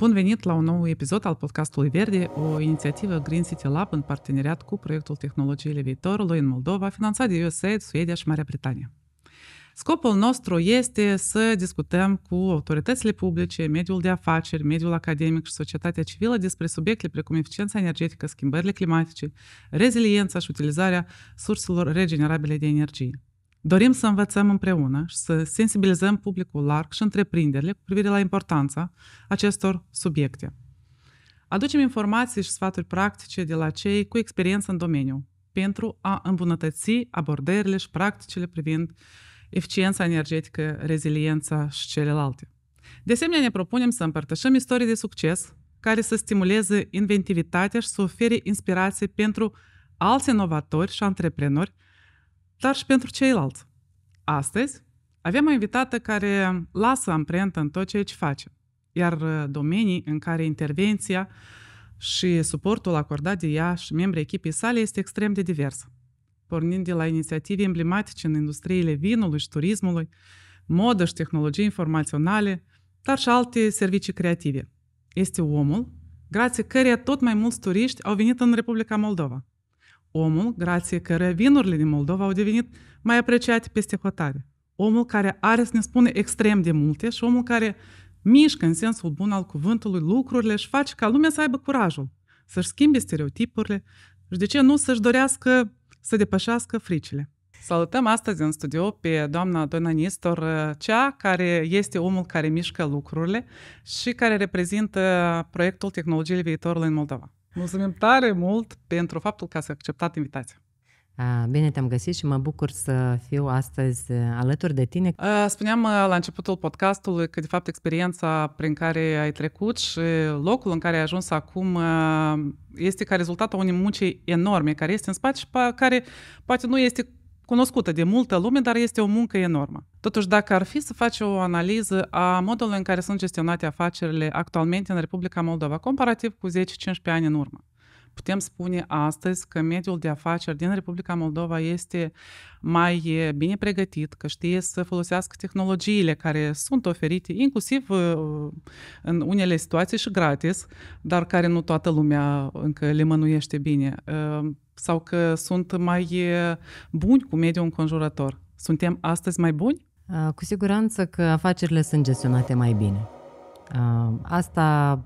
Bun venit la un nou episod al podcastului Verde, o inițiativă Green City Lab în parteneriat cu proiectul Tehnologiile Viitorului în Moldova, finanțat de USAID, Suedia și Marea Britanie. Scopul nostru este să discutăm cu autoritățile publice, mediul de afaceri, mediul academic și societatea civilă despre subiecte precum eficiența energetică, schimbările climatice, reziliența și utilizarea surselor regenerabile de energie. Dorim să învățăm împreună și să sensibilizăm publicul larg și întreprinderile cu privire la importanța acestor subiecte. Aducem informații și sfaturi practice de la cei cu experiență în domeniu pentru a îmbunătăți abordările și practicile privind eficiența energetică, reziliența și celelalte. De asemenea, ne propunem să împărtășim istorii de succes care să stimuleze inventivitatea și să ofere inspirație pentru alți inovatori și antreprenori dar și pentru ceilalți. Astăzi avem o invitată care lasă amprentă în tot ceea ce face, iar uh, domenii în care intervenția și suportul acordat de ea și membrii echipei sale este extrem de divers. Pornind de la inițiative emblematice în industriile vinului și turismului, modă și tehnologii informaționale, dar și alte servicii creative. Este omul, grație căreia tot mai mulți turiști au venit în Republica Moldova – omul grație că vinurile din Moldova au devenit mai apreciate peste hotare. Omul care are să ne spune extrem de multe și omul care mișcă în sensul bun al cuvântului lucrurile și face ca lumea să aibă curajul să-și schimbe stereotipurile și de ce nu să-și dorească să depășească fricile. Salutăm astăzi în studio pe doamna Doina Nistor, uh, cea care este omul care mișcă lucrurile și care reprezintă proiectul Tehnologiile Viitorului în Moldova. Mulțumim tare mult pentru faptul că ați acceptat invitația. Bine te-am găsit și mă bucur să fiu astăzi alături de tine. Spuneam la începutul podcastului că, de fapt, experiența prin care ai trecut și locul în care ai ajuns acum este ca rezultat a unei muncii enorme care este în spate și care poate nu este cunoscută de multă lume, dar este o muncă enormă. Totuși, dacă ar fi să faci o analiză a modului în care sunt gestionate afacerile actualmente în Republica Moldova, comparativ cu 10-15 ani în urmă, putem spune astăzi că mediul de afaceri din Republica Moldova este mai bine pregătit, că știe să folosească tehnologiile care sunt oferite, inclusiv uh, în unele situații și gratis, dar care nu toată lumea încă le mănuiește bine uh, sau că sunt mai buni cu mediul înconjurător. Suntem astăzi mai buni? Uh, cu siguranță că afacerile sunt gestionate mai bine. Uh, asta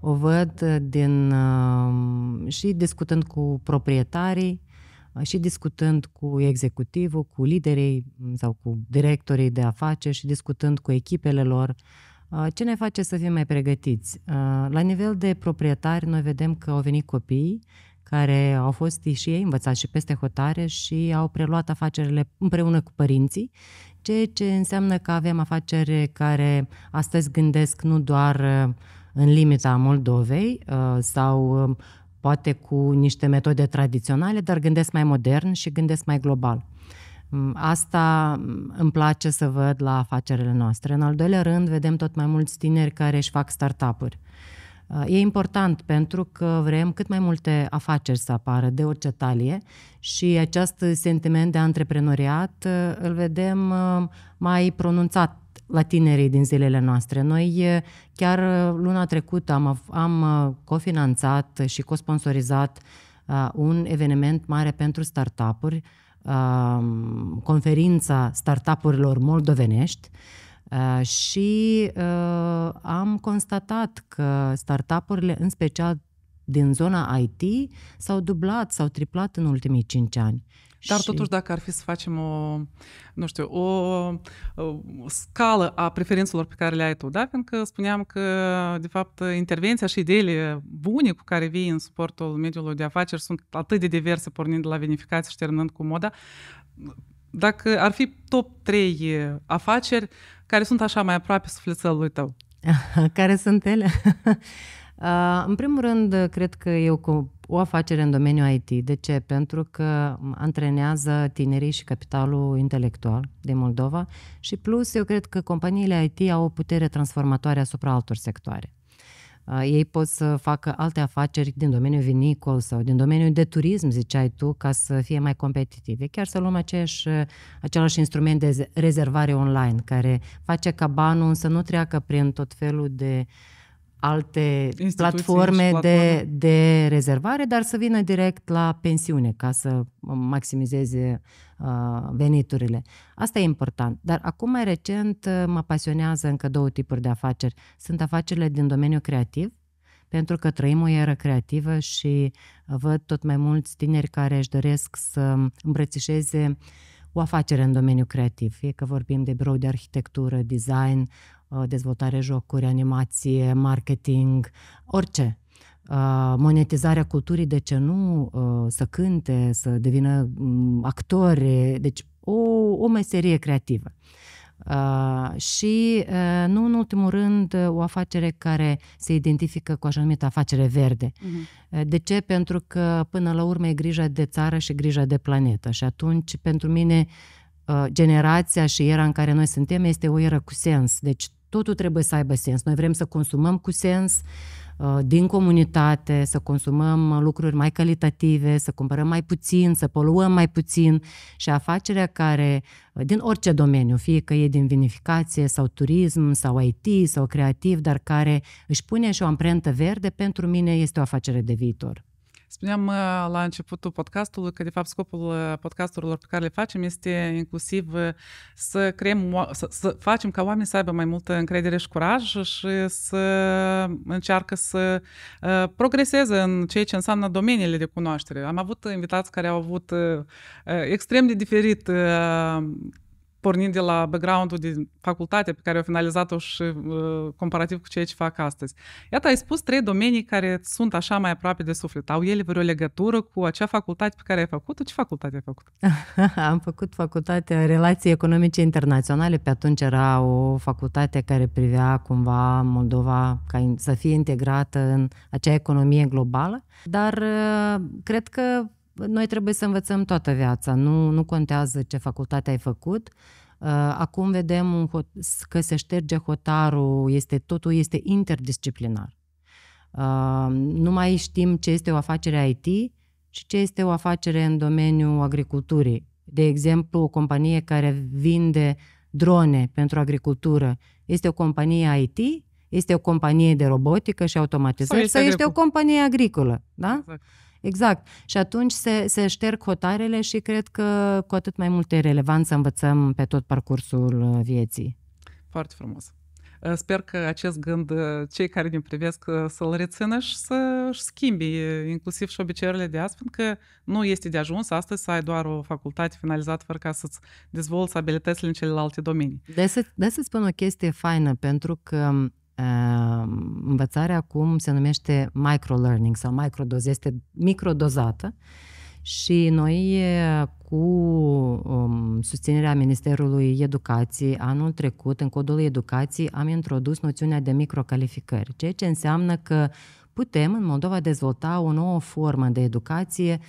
o văd din, uh, și discutând cu proprietarii, și discutând cu executivul, cu liderii mm, sau cu directorii de afaceri și discutând cu echipele lor, ce ne face să fim mai pregătiți? La nivel de proprietari, noi vedem că au venit copii care au fost și ei învățați și peste hotare și au preluat afacerile împreună cu părinții, ceea ce înseamnă că avem afaceri care astăzi gândesc nu doar uh, în limita Moldovei uh, sau um, poate cu niște metode tradiționale, dar gândesc mai modern și gândesc mai global. Mm, asta mm, îmi place să văd la afacerile noastre. În al doilea rând, vedem tot mai mulți tineri care își fac startup-uri. Uh, E important pentru că vrem cât mai multe afaceri să apară de orice talie și acest sentiment de antreprenoriat uh, îl vedem uh, mai pronunțat la tinerii din zilele noastre. Noi uh, chiar luna trecută am, am cofinanțat și cosponsorizat un eveniment mare pentru startup-uri, conferința startup-urilor moldovenești, Uh, și uh, am constatat că startup-urile, în special din zona IT, s-au dublat, s-au triplat în ultimii 5 ani. Dar și... totuși dacă ar fi să facem o, nu știu, o, o scală a preferințelor pe care le ai tu, da? că spuneam că, de fapt, intervenția și ideile bune cu care vii în suportul mediului de afaceri sunt atât de diverse, pornind de la vinificație și terminând cu moda. Dacă ar fi top 3 afaceri, care sunt așa mai aproape sufletului tău? care sunt ele? Uh, în primul rând, cred că eu cu o afacere în domeniul IT. De ce? Pentru că antrenează tinerii și capitalul intelectual din Moldova și plus eu cred că companiile IT au o putere transformatoare asupra altor sectoare. Ei pot să facă alte afaceri din domeniul vinicol sau din domeniul de turism, ziceai tu, ca să fie mai competitive. Chiar să luăm aceeași, același instrument de rezervare online, care face ca banul să nu treacă prin tot felul de uh, alte platforme de, de rezervare, dar să vină direct la pensiune ca să maximizeze uh, veniturile. Asta e important. Dar acum, mai recent, uh, mă pasionează încă două tipuri de afaceri. Sunt afacerile din domeniul creativ, pentru că trăim o eră creativă și văd tot mai mulți tineri care își doresc să îmbrățișeze o afacere în domeniul creativ, fie că vorbim de birou de arhitectură, design, Uh, dezvoltare jocuri, animație, marketing, orice. Uh, monetizarea culturii, de ce nu, uh, să cânte, să devină mm, actori, deci o, o meserie creativă. Uh, și, uh, nu în ultimul rând, o afacere care se identifică cu așa numită afacere verde. Uh-huh. De ce? Pentru că, până la urmă, e grija de țară și grija de planetă. Și atunci, pentru mine, uh, generația și era în care noi suntem este o era cu sens. Deci Totul trebuie să aibă sens. Noi vrem să consumăm cu sens, uh, din comunitate, să consumăm lucruri mai calitative, să cumpărăm mai puțin, să poluăm mai puțin și afacerea care, uh, din orice domeniu, fie că e din vinificație sau turism sau IT sau creativ, dar care își pune și o amprentă verde, pentru mine este o afacere de viitor. Spuneam uh, la începutul podcastului că, de fapt, scopul uh, podcasturilor pe care le facem este inclusiv uh, să creăm, să, să facem ca oamenii să aibă mai multă încredere și curaj și să încearcă să progreseze în ceea ce înseamnă domeniile de cunoaștere. Am avut invitați care au avut extrem de diferit pornind de la background-ul de facultate pe care o finalizat-o și uh, comparativ cu ceea ce fac astăzi. Iată, ai spus trei domenii care sunt așa mai aproape de suflet. Au ele vreo legătură cu acea facultate pe care ai făcut-o? Ce facultate ai făcut? Am făcut facultatea Relații Economice Internaționale. Pe atunci era o facultate care privea cumva Moldova ca să fie integrată în acea economie globală. Dar uh, cred că noi trebuie să învățăm toată viața, nu, nu contează ce facultate ai făcut. Uh, acum vedem un hot, că se șterge hotarul, este, totul este interdisciplinar. Uh, nu mai știm ce este o afacere IT și ce este o afacere în domeniul agriculturii. De exemplu, o companie care vinde drone pentru agricultură este o companie IT, este o companie de robotică și automatizare sau este, sau este o companie agricolă. Da? Exact. Exact. Și atunci se, se șterg hotarele și cred că cu atât mai multe relevanță învățăm pe tot parcursul uh, vieții. Foarte frumos. Uh, sper că acest gând uh, cei care ne privesc să-l rețină și să-și schimbi inclusiv și obiceiurile de azi, pentru că nu este de ajuns astăzi să ai doar o facultate finalizată fără ca să-ți dezvolți abilitățile în celelalte domenii. De să, de să spun o chestie faină, pentru că um, Uh, învățarea acum se numește microlearning sau microdoză, este microdozată și noi cu um, susținerea Ministerului Educației anul trecut în codul educației am introdus noțiunea de microcalificări, ceea ce înseamnă că putem în Moldova dezvolta o nouă formă de educație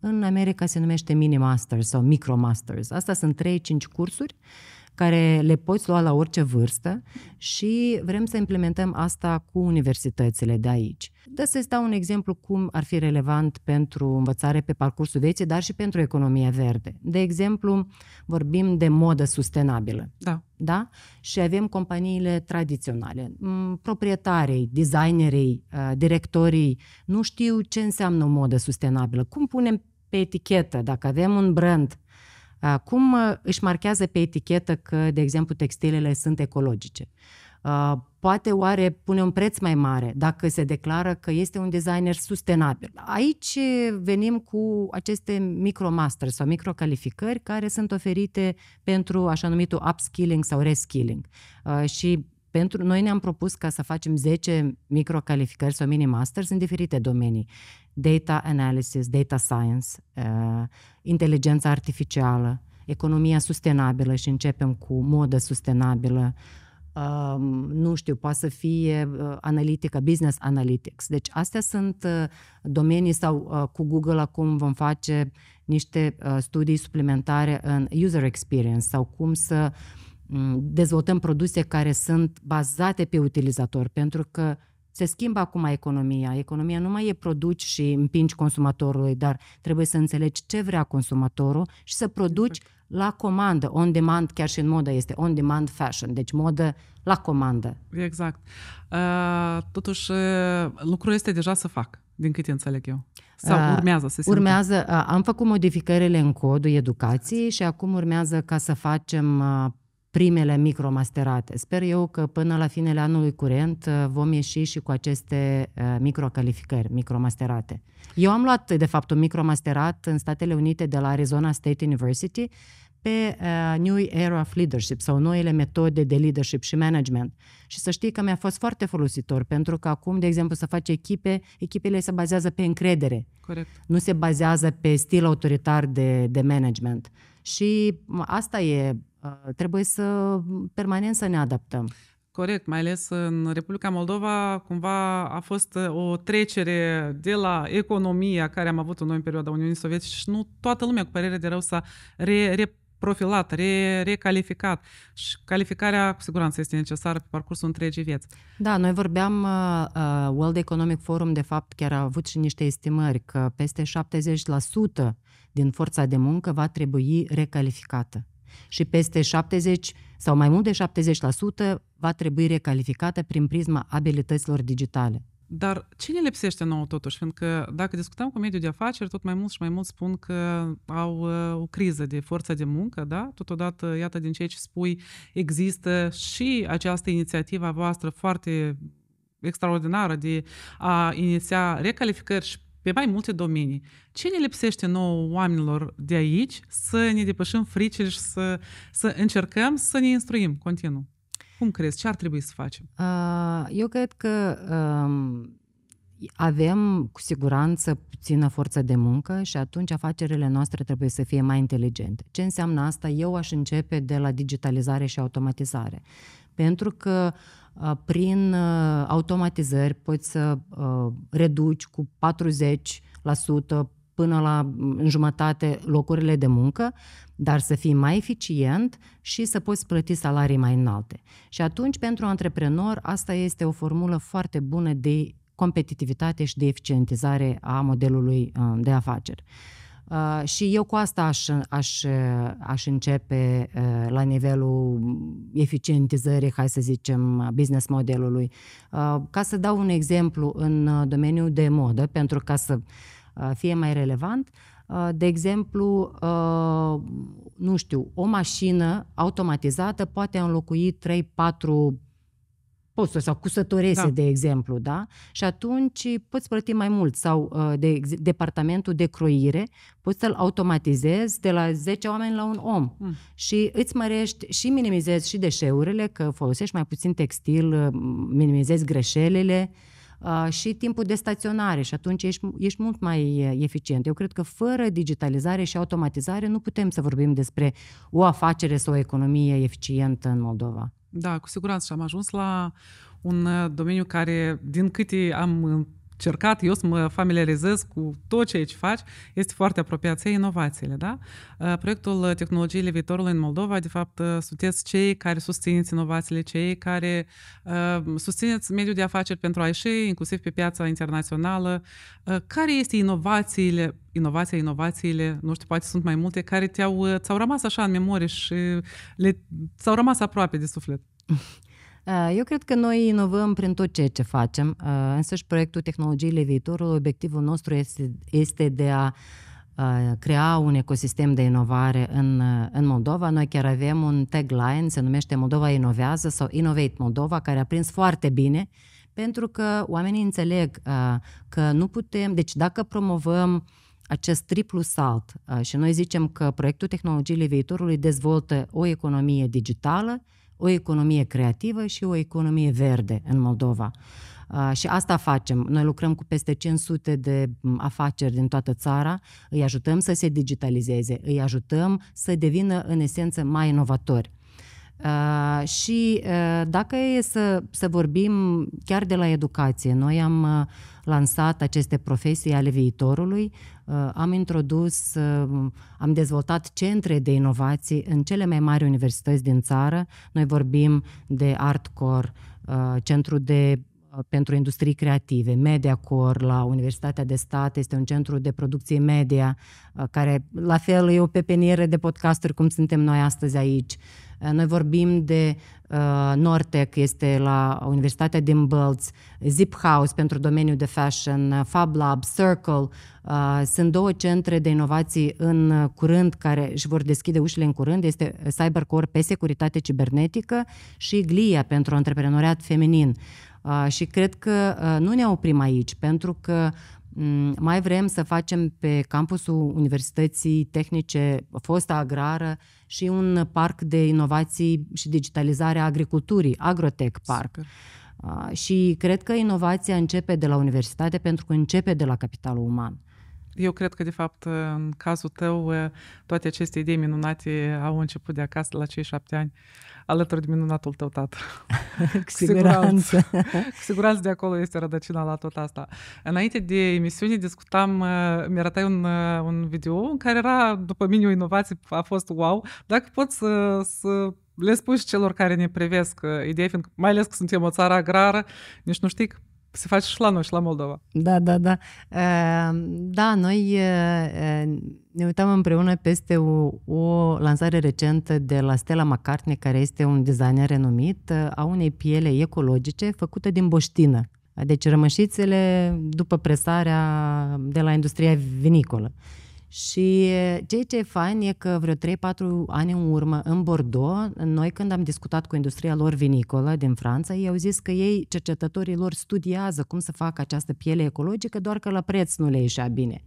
în America se numește mini masters sau micro masters. Asta sunt 3-5 cursuri uh, care le poți lua la orice vârstă și vrem să implementăm asta cu universitățile de aici. Da să-ți dau un exemplu cum ar fi relevant pentru învățare pe parcursul vieții, dar și pentru economie verde. De exemplu, vorbim de modă sustenabilă. Da. Da? Și avem companiile tradiționale, mm, proprietarii, designerii, uh, directorii, nu știu ce înseamnă o modă sustenabilă. Cum punem pe etichetă, dacă avem un brand Ah, cum ah, își marchează pe etichetă că, de exemplu, textilele sunt ecologice? Ah, poate oare pune un preț mai mare dacă se declară că este un designer sustenabil. Aici venim cu aceste micromaster sau microcalificări care sunt oferite pentru așa numitul upskilling sau reskilling. Și pentru, noi ne-am propus ca să facem 10 microcalificări sau mini-masters în diferite domenii. Data analysis, data science, uh, inteligența artificială, economia sustenabilă și începem cu modă sustenabilă, Uh, nu știu, poate să fie uh, analitică, business analytics. Deci astea sunt uh, domenii sau uh, cu Google acum vom face niște uh, studii suplimentare în user experience sau cum să uh, Mm, dezvoltăm produse care sunt bazate pe utilizator, pentru că se schimbă acum economia. Economia nu mai e produci și împingi consumatorului, dar trebuie să înțelegi ce vrea consumatorul și să produci exact. la comandă, on demand, chiar și în modă este on demand fashion, deci modă la comandă. Exact. Uh, totuși, uh, lucrul este deja să fac, din câte înțeleg eu. Sau uh, urmează să se Urmează, uh, am făcut modificările în codul educației exact. și acum urmează ca să facem primele micromasterate. Sper eu că până la finele anului curent uh, vom ieși și cu aceste uh, microcalificări, micromasterate. Eu am luat, de fapt, un micromasterat în Statele Unite de la Arizona State University pe uh, New Era of Leadership sau noile metode de leadership și management. Și să știi că mi-a fost foarte folositor, pentru că acum, de exemplu, să faci echipe, echipele se bazează pe încredere. Corect. Nu se bazează pe stil autoritar de, de management. Și asta e Uh, trebuie să mm, permanent să ne adaptăm. Corect, mai ales în Republica Moldova cumva a fost uh, o trecere de la economia care am avut-o noi în perioada Uniunii Sovietice și nu toată lumea, cu părere de rău, s-a re, re profilat, re, recalificat și calificarea cu siguranță este necesară pe parcursul întregii vieți. Da, noi vorbeam, uh, uh World Economic Forum de fapt chiar a avut și niște estimări că peste 70% din forța de muncă va trebui recalificată și peste 70 sau mai mult de 70% va trebui recalificată prin prisma abilităților digitale. Dar ce ne lipsește nouă totuși? Fiindcă dacă discutăm cu mediul de afaceri, tot mai mult și mai mult spun că au uh, o criză de forță de muncă, da? Totodată, iată, din ceea ce spui, există și această inițiativă a voastră foarte extraordinară de a iniția recalificări și pe mai multe domenii. Ce ne lipsește nouă oamenilor de aici să ne depășim fricile și să, să încercăm să ne instruim continuu? Cum crezi? Ce ar trebui să facem? Uh, eu cred că um, avem cu siguranță puțină forță de muncă și atunci afacerile noastre trebuie să fie mai inteligente. Ce înseamnă asta? Eu aș începe de la digitalizare și automatizare. Pentru că uh, Uh, prin uh, automatizări poți să uh, reduci cu 40% până la mm, în jumătate locurile de muncă, dar să fii mai eficient și să poți plăti salarii mai înalte. Și atunci, pentru antreprenor, asta este o formulă foarte bună de competitivitate și de eficientizare a modelului de afaceri. Uh, și eu cu asta aș, aș, aș începe uh, la nivelul eficientizării, hai să zicem, business modelului. Uh, ca să dau un exemplu în domeniul de modă, pentru ca să ah, fie mai relevant, de exemplu, nu știu, o mașină automatizată poate înlocui 3-4 postul sau cusătorese, da. de exemplu, da? Și atunci poți plăti mai mult sau uh, de departamentul de croire, poți să-l automatizezi de la 10 oameni la un om mm. și îți mărești și minimizezi și deșeurile, că folosești mai puțin textil, uh, minimizezi greșelile uh, și timpul de staționare și atunci ești, ești mult mai eficient. Eu cred că fără digitalizare și automatizare nu putem să vorbim despre o afacere sau o economie eficientă în Moldova. Da, cu siguranță și am ajuns la un uh, domeniu care, din câte am cercat eu să mă familiarizez cu tot ceea ce faci, este foarte apropiat să inovațiile, da? Uh, proiectul uh, Tehnologiile Viitorului în Moldova, de fapt, uh, sunteți cei care susțineți inovațiile, cei care susțineți mediul de afaceri pentru a ieși, inclusiv pe piața internațională. care este inovațiile inovația, inovațiile, nu știu, poate sunt mai multe, care te-au, ți-au rămas așa în memorie și le, ți-au rămas aproape de suflet. Uh, eu cred că noi inovăm prin tot ceea ce facem, uh, însăși proiectul Tehnologiile Viitorului, obiectivul nostru este, este de a uh, crea un ecosistem de inovare în, în Moldova. Noi chiar avem un tagline, se numește Moldova Inovează sau Innovate Moldova, care a prins foarte bine, pentru că oamenii înțeleg că nu putem, deci dacă promovăm acest triplu salt și noi zicem că proiectul Tehnologiile Viitorului dezvoltă o economie digitală, o economie creativă și o economie verde în Moldova. Și asta facem. Noi lucrăm cu peste 500 de afaceri din toată țara, îi ajutăm să se digitalizeze, îi ajutăm să devină în esență mai inovatori. Uh, și uh, dacă e să, să vorbim chiar de la educație, noi am uh, lansat aceste profesii ale viitorului, uh, am introdus, uh, am dezvoltat centre de inovații în cele mai mari universități din țară. Noi vorbim de Artcore, centru de Uh, pentru industrii creative. MediaCore la Universitatea de Stat este un centru de producție media uh, care la fel e o pepenieră de podcasturi cum suntem noi astăzi aici. Uh, noi vorbim de uh, Nortec, este la Universitatea din Bălți, Zip House pentru domeniul de fashion, Fab Lab, Circle. Uh, sunt două centre de inovații în curând care își vor deschide ușile în curând. Este CyberCore pe securitate cibernetică și Glia pentru antreprenoriat feminin. Ah, și cred că ah, nu ne oprim aici, pentru că mm, mai vrem să facem pe campusul Universității Tehnice, fosta agrară, și un parc de inovații și digitalizare a agriculturii, Agrotech Park. Super. Ah, și cred că inovația începe de la universitate pentru că începe de la capitalul uman eu cred că, de fapt, în cazul tău, ă, toate aceste idei minunate au început de acasă, la cei șapte ani, alături de minunatul tău tată. Cu siguranță. Cu siguranță de acolo este rădăcina la tot asta. Înainte de emisiune discutam, ă, mi-arătai un, ă, un video în care era, după mine, o inovație, a fost wow. Dacă poți să, să le spui și celor care ne privesc ideea, fiindcă mai ales că suntem o țară agrară, nici nu știi se face și la noi și la Moldova. Da, da, da. Ehm, da, noi ne uităm împreună peste o, o lansare recentă de la Stella McCartney, care este un designer renumit, a unei piele ecologice făcută din boștină. Deci rămășițele după presarea de la industria vinicolă. Și ce e fain e că vreo 3-4 ani în urmă, în Bordeaux, noi când am discutat cu industria lor vinicolă din Franța, ei au zis că ei, cercetătorii lor, studiază cum să facă această piele ecologică, doar că la preț nu le ieșea bine.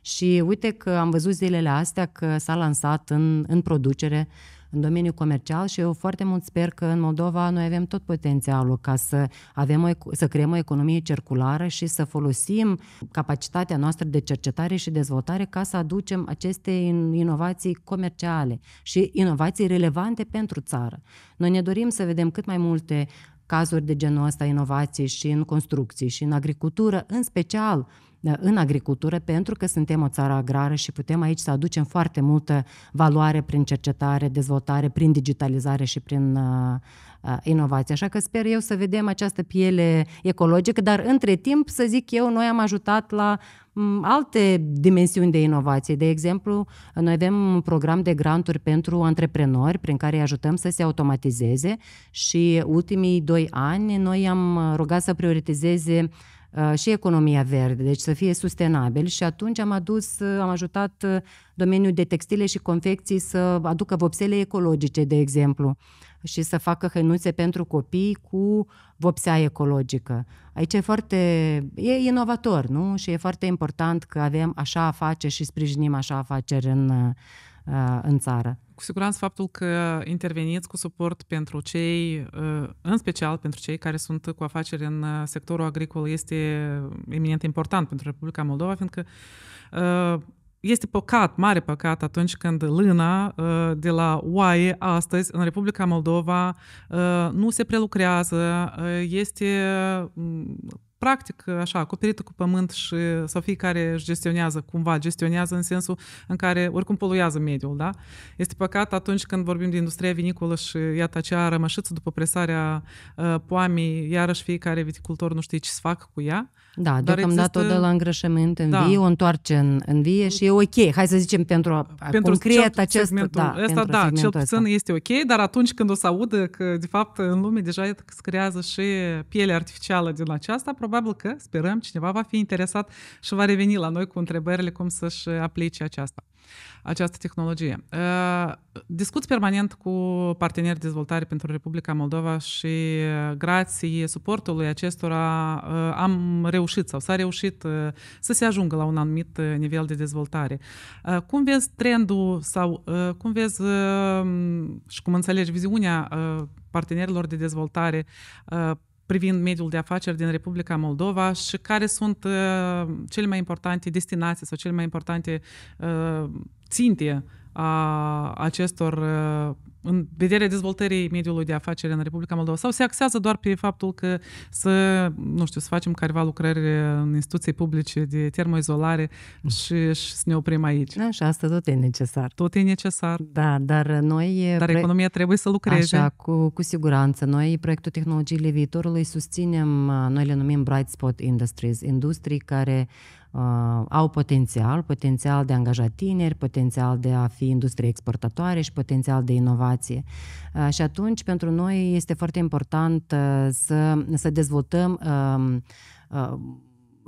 Și uite că am văzut zilele astea că s-a lansat în, în producere în domeniul comercial și eu foarte mult sper că în Moldova noi avem tot potențialul ca să, avem o, să creăm o economie circulară și să folosim capacitatea noastră de cercetare și dezvoltare ca să aducem aceste inovații comerciale și inovații relevante pentru țară. Noi ne dorim să vedem cât mai multe cazuri de genul ăsta, inovații și în construcții și în agricultură, în special da, în agricultură, pentru că suntem o țară agrară și putem aici să aducem foarte multă valoare prin cercetare, dezvoltare, prin digitalizare și prin uh, uh inovație. Așa că sper eu să vedem această piele ecologică, dar între timp, să zic eu, noi am ajutat la mm, alte dimensiuni de inovație. De exemplu, noi avem un program de granturi pentru antreprenori prin care îi ajutăm să se automatizeze și ultimii doi ani noi am uh, rugat să prioritizeze uh, Uh, și economia verde, deci să fie sustenabil și atunci am adus, uh, am ajutat uh, domeniul de textile și confecții să aducă vopsele ecologice, de exemplu, și să facă hăinuțe pentru copii cu vopsea ecologică. Aici e foarte, e inovator, nu? Și e foarte important că avem așa afaceri și sprijinim așa afaceri în, în țară cu siguranță faptul că interveniți cu suport pentru cei, uh, în special pentru cei care sunt cu afaceri în uh, sectorul agricol, este eminent important pentru Republica Moldova, fiindcă uh, este păcat, mare păcat atunci când lâna de la oaie astăzi în Republica Moldova nu se prelucrează, este practic, așa, acoperită cu pământ și sau fiecare își gestionează, cumva gestionează în sensul în care oricum poluează mediul, da? Este păcat atunci când vorbim de industria vinicolă și iată acea rămășiță după presarea uh, poamii, iarăși fiecare viticultor nu știe ce să facă cu ea. Uh, da, deocamdată există... o dă la îngrășământ în da. vie, o întoarce în, în vie și e ok. Hai să zicem pentru, pentru concret acest... Da, ăsta, da, cel puțin este ok, dar atunci când o să audă că, de fapt, în lume deja se creează și piele artificială din aceasta, probabil că, sperăm, cineva va fi interesat și va reveni la noi cu întrebările cum să-și aplice aceasta această tehnologie. Uh, Discut permanent cu parteneri de dezvoltare pentru Republica Moldova și uh, grație suportului acestora uh, am reușit sau s-a reușit să se ajungă la un anumit nivel de dezvoltare. Cum vezi trendul sau cum vezi și cum înțelegi viziunea partenerilor de dezvoltare privind mediul de afaceri din Republica Moldova și care sunt uh, cele mai importante destinații sau cele mai importante uh, ținte a acestor uh, în vederea dezvoltării mediului de afaceri în Republica Moldova sau se axează doar pe faptul că să, nu știu, să facem careva lucrări uh, în instituții publice de termoizolare și, și să ne oprim aici. Da, și asta tot e necesar. Tot e necesar. Da, dar noi... Uh, dar economia trebuie să lucreze. Așa, cu, cu siguranță. Noi proiectul Tehnologiile Viitorului susținem, noi le numim Bright Spot Industries, industrii care uh, au potențial, potențial de a angaja tineri, potențial de a fi industrie exportatoare și potențial de inovație. Uh, și atunci, pentru noi este foarte important uh, să, să dezvoltăm um, uh, uh,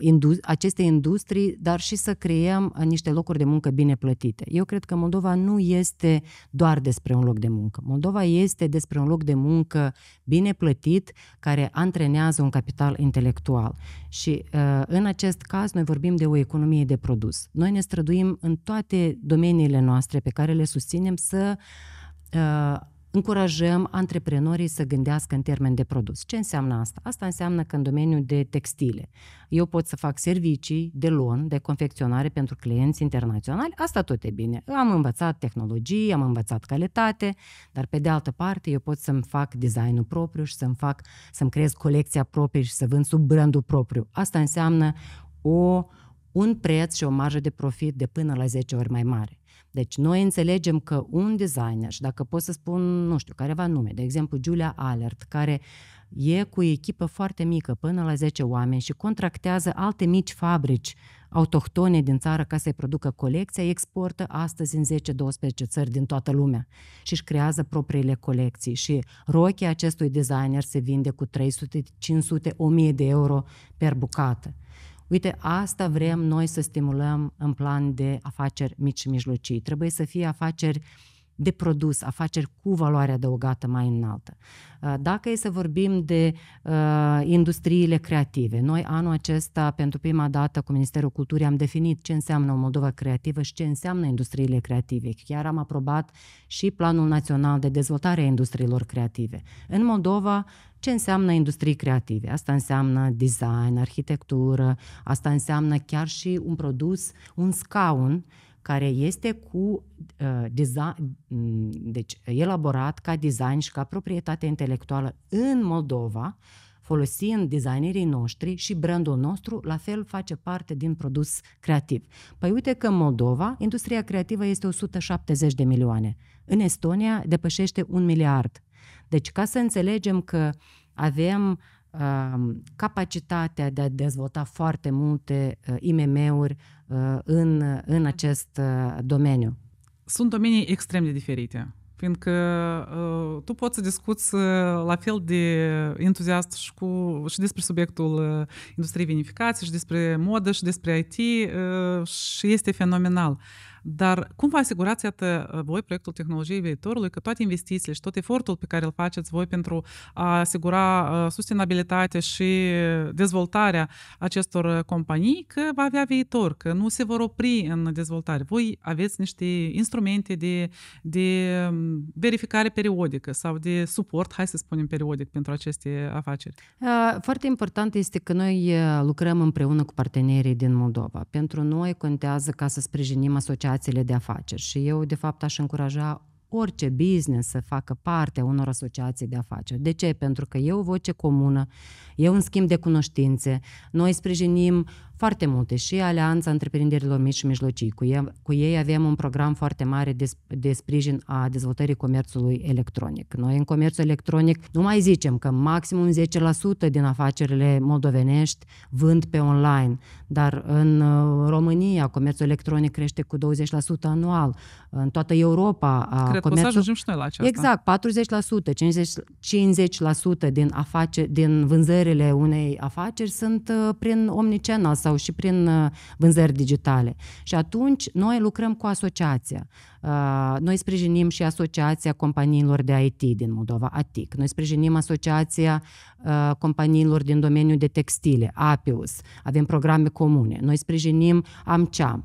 indu- aceste industrii, dar și să creăm niște locuri de muncă bine plătite. Eu cred că Moldova nu este doar despre un loc de muncă. Moldova este despre un loc de muncă bine plătit, care antrenează un capital intelectual. Și uh, în acest caz noi vorbim de o economie de produs. Noi ne străduim în toate domeniile noastre pe care le susținem să uh, încurajăm antreprenorii să gândească în termen de produs. Ce înseamnă asta? Asta înseamnă că în domeniul de textile eu pot să fac servicii de lon, de confecționare pentru clienți internaționali, asta tot e bine. Am învățat tehnologie, am învățat calitate, dar pe de altă parte eu pot să-mi fac designul propriu și să-mi fac, să-mi creez colecția proprie și să vând sub brandul propriu. Asta înseamnă o, un preț și o marjă de profit de până la 10 ori mai mare. Deci noi înțelegem că un designer, și dacă pot să spun, nu știu, careva nume, de exemplu Julia Alert, care e cu echipă foarte mică, până la 10 oameni și contractează alte mici fabrici autohtone din țară ca să-i producă colecția, exportă astăzi în 10-12 țări din toată lumea și își creează propriile colecții și rochia acestui designer se vinde cu 300, 500, 1000 de euro per bucată. Uite, asta vrem noi să stimulăm în plan de afaceri mici și mijlocii. Trebuie să fie afaceri uh, de produs, afaceri cu valoare adăugată mai înaltă. Uh, dacă e să vorbim de uh, industriile creative, noi anul acesta, pentru prima dată cu Ministerul Culturii, am definit ce înseamnă o Moldova creativă și ce înseamnă industriile creative. Chiar am aprobat și Planul Național de Dezvoltare a Industriilor Creative. În Moldova, ce înseamnă industrii creative? Asta înseamnă design, arhitectură, asta înseamnă chiar și un produs, un scaun uh, care este cu uh, design, deci elaborat ca design și ca proprietate intelectuală în Moldova, folosind designerii noștri și brandul nostru, la fel face parte din produs creativ. Păi uite că în Moldova, industria creativă este 170 de milioane. În Estonia depășește un miliard. Deci ca să înțelegem că avem uh, capacitatea de a dezvolta foarte multe uh, IMM-uri uh, în, în acest uh, domeniu? Sunt domenii extrem de diferite fiindcă tu poți să discuți la fel de entuziast și, cu, și despre subiectul industriei vinificației, și despre modă, și despre IT, și este fenomenal. Dar cum vă asigurați, iată, uh, voi, proiectul tehnologiei viitorului, că toate investițiile și tot efortul pe care îl faceți voi pentru a asigura uh, sustenabilitatea și dezvoltarea acestor uh, companii, că va avea viitor, că nu se vor opri în dezvoltare. Voi aveți niște instrumente de, de um, verificare periodică sau de suport, hai să spunem, periodic pentru aceste afaceri. Foarte important este că noi lucrăm împreună cu partenerii din Moldova. Pentru noi contează ca să sprijinim asociația asociațiile de afaceri și eu, de fapt, aș încuraja orice business să facă parte a unor asociații de afaceri. De ce? Pentru că e o voce comună, e un schimb de cunoștințe, noi sprijinim foarte multe și Alianța Întreprinderilor Mici și Mijlocii. Cu ei, cu ei avem un program foarte mare de, de sprijin a dezvoltării comerțului electronic. Noi în comerțul electronic nu mai zicem că maximum 10% din afacerile moldovenești vând pe online, dar în uh, România comerțul electronic crește cu 20% anual. În toată Europa Cred comerțul... că o să ajungem și noi la aceasta. Exact, 40%, 50%, 50% din, afaceri, din vânzările unei afaceri sunt uh, prin omnichannel sau și prin uh, vânzări digitale. Și atunci noi lucrăm cu asociația. Uh, noi sprijinim și asociația companiilor de IT din Moldova, ATIC. Noi sprijinim asociația uh, companiilor din domeniul de textile, APIUS. Avem programe comune. Noi sprijinim AMCEAM,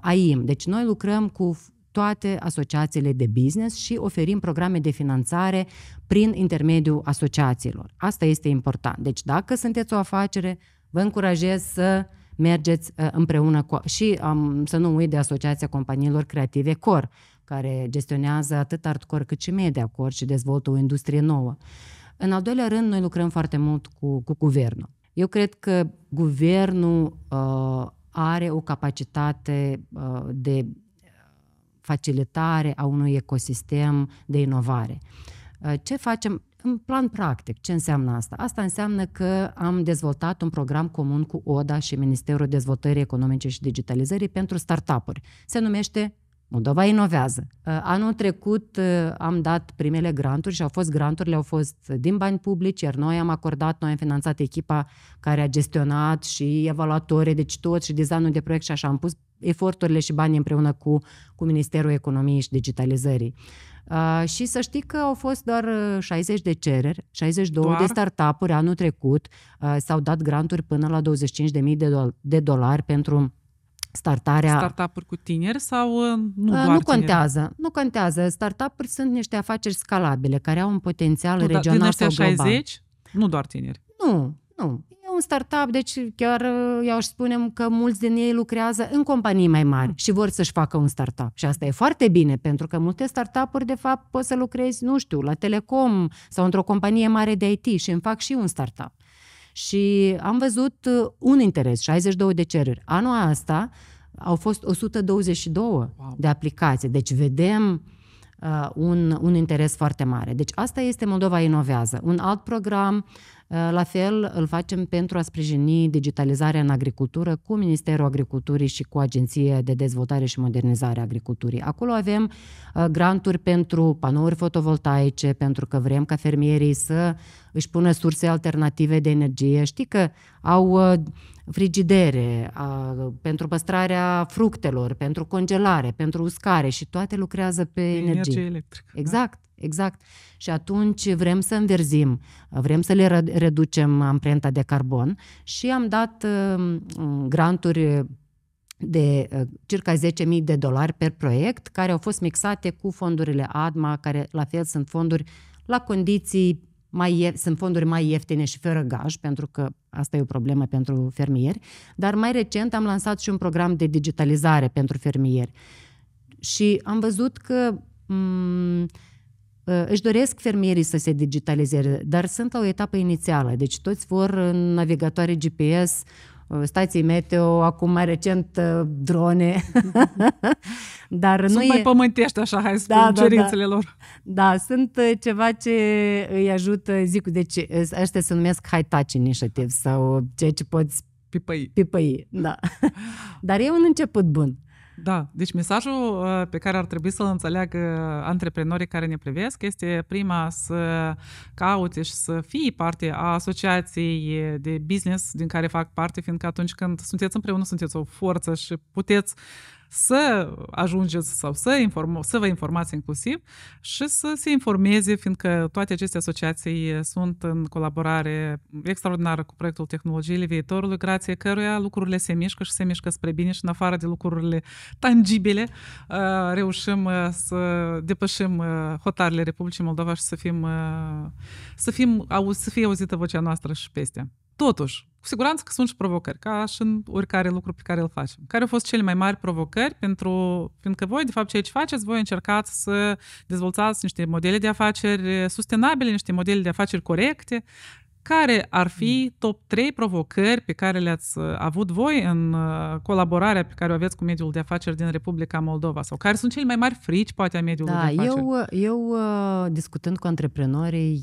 AIM. Deci noi lucrăm cu toate asociațiile de business și oferim programe de finanțare prin intermediul asociațiilor. Asta este important. Deci dacă sunteți o afacere, vă încurajez să uh, mergeți uh, împreună cu... Și um, să nu uit de Asociația Companiilor Creative Cor, care gestionează atât Artcor cât și Media core, și dezvoltă o industrie nouă. În al doilea rând, noi lucrăm foarte mult cu, cu guvernul. Eu cred că guvernul uh, are o capacitate uh, de uh, facilitare a unui ecosistem de inovare. Uh, ce facem în plan practic, ce înseamnă asta? Asta înseamnă că am dezvoltat un program comun cu ODA și Ministerul Dezvoltării Economice și Digitalizării pentru startup-uri. Se numește Moldova inovează. Uh, anul trecut uh, am dat primele granturi și au fost granturile au fost din bani publici, iar noi am acordat, noi am finanțat echipa care a gestionat și evaluatorii, deci tot și designul de proiect și așa am pus eforturile și banii împreună cu, cu Ministerul Economiei și Digitalizării. Uh, și să știi că au fost doar 60 uh, de cereri, 62 doar? de startup-uri anul trecut, uh, s-au dat granturi până la 25.000 de, do- de dolari pentru startarea... Startup-uri cu tineri sau uh, nu uh, doar Nu contează, tineri? nu contează. Startup-uri sunt niște afaceri scalabile care au un potențial nu, regional din sau global. 60? Nu doar tineri. Nu, nu un startup, deci chiar eu uh, aș spune că mulți din ei lucrează în companii mai mari și vor să-și facă un startup. Și asta e foarte bine, pentru că multe startup-uri, de fapt, poți să lucrezi, nu știu, la Telecom sau într-o companie mare de IT și îmi fac și un startup. Și am văzut uh, un interes, 62 de cereri. Anul asta au fost 122 wow. de aplicații. Deci vedem uh, un, un interes foarte mare. Deci asta este Moldova Inovează. Un alt program uh, Eh, la fel, îl facem pentru a sprijini digitalizarea în agricultură cu Ministerul Agriculturii și cu Agenția de Dezvoltare și Modernizare a Agriculturii. Acolo avem eh, granturi pentru panouri fotovoltaice, pentru că vrem ca fermierii să își pună surse alternative de energie. Știi că au eh, frigidere, a, pentru păstrarea fructelor, pentru congelare, pentru uscare și toate lucrează pe, energie. energie electrică. Da. Exact, da? exact. Și atunci vrem să înverzim, vrem să le reducem amprenta de carbon și am dat um, granturi de uh, circa 10.000 de dolari per proiect, care au fost mixate cu fondurile ADMA, care la fel sunt fonduri la condiții mai ie- sunt fonduri mai ieftine și fără gaj, pentru că asta e o problemă pentru fermieri, dar mai recent am lansat și un program de digitalizare pentru fermieri. Și am văzut că m- mm, ă, își doresc fermierii să se digitalizeze, dar sunt la o etapă inițială, deci toți vor navigatoare GPS, stații meteo, acum mai recent uh, drone. Dar sunt nu mai e... pământești așa, hai să da, spun, da, da. cerințele da. lor. Da, sunt uh, ceva ce îi ajută, zic, deci ăștia uh, se numesc high touch initiative sau ceea ce poți pipăi. Pipăi, da. Dar e un început bun. Da, deci mesajul uh, pe care ar trebui să-l înțeleagă antreprenorii care ne privesc este prima să caute și să fie parte a asociației de business din care fac parte, fiindcă atunci când sunteți împreună, sunteți o forță și puteți să ajungeți sau să, inform- să vă informați inclusiv și să se informeze, fiindcă toate aceste asociații sunt în colaborare extraordinară cu proiectul Tehnologiile Viitorului, grație căruia lucrurile se mișcă și se mișcă spre bine și în afară de lucrurile tangibile, uh, reușim uh, să depășim uh, hotarele Republicii Moldova și să fim, să, fim, să fie auzită vocea noastră și peste. Totuși, cu siguranță că sunt și provocări, ca și în oricare lucru pe care îl facem. Care au fost cele mai mari provocări? Pentru, fiindcă voi, de fapt, ceea ce faceți, voi încercați să dezvoltați niște modele de afaceri eh, sustenabile, niște modele de afaceri corecte. Care ar fi mm. top 3 provocări pe care le-ați eh, avut voi în eh, colaborarea pe care o aveți cu mediul de afaceri din Republica Moldova? Sau care sunt cele mai mari frici, poate, a mediului da, de afaceri? Eu, eu, discutând cu antreprenorii,